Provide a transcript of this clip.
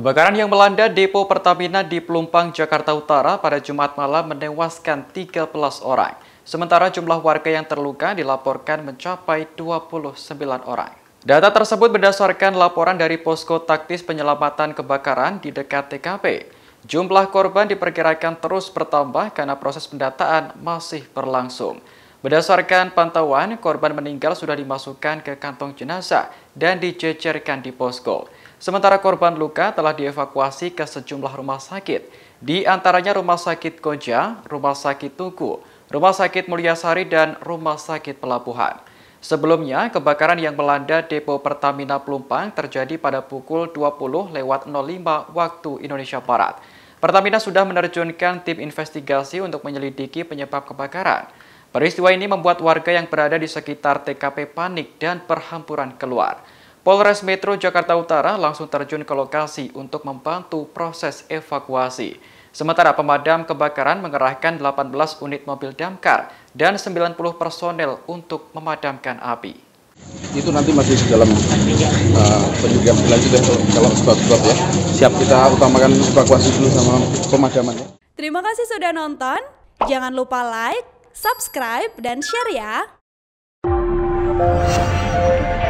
Kebakaran yang melanda depo Pertamina di Pelumpang, Jakarta Utara pada Jumat malam menewaskan 13 orang. Sementara jumlah warga yang terluka dilaporkan mencapai 29 orang. Data tersebut berdasarkan laporan dari Posko Taktis Penyelamatan Kebakaran di dekat TKP. Jumlah korban diperkirakan terus bertambah karena proses pendataan masih berlangsung. Berdasarkan pantauan, korban meninggal sudah dimasukkan ke kantong jenazah dan dicecerkan di posko. Sementara korban luka telah dievakuasi ke sejumlah rumah sakit, di antaranya Rumah Sakit Koja, Rumah Sakit Tugu, Rumah Sakit Mulyasari, dan Rumah Sakit Pelabuhan. Sebelumnya, kebakaran yang melanda depo Pertamina Pelumpang terjadi pada pukul 20.05 waktu Indonesia Barat. Pertamina sudah menerjunkan tim investigasi untuk menyelidiki penyebab kebakaran. Peristiwa ini membuat warga yang berada di sekitar TKP panik dan perhampuran keluar. Polres Metro Jakarta Utara langsung terjun ke lokasi untuk membantu proses evakuasi. Sementara pemadam kebakaran mengerahkan 18 unit mobil damkar dan 90 personel untuk memadamkan api. Itu nanti masih dalam uh, lagi deh kalau sebab-sebab ya. Siap kita utamakan evakuasi dulu sama pemadaman ya. Terima kasih sudah nonton. Jangan lupa like, subscribe, dan share ya.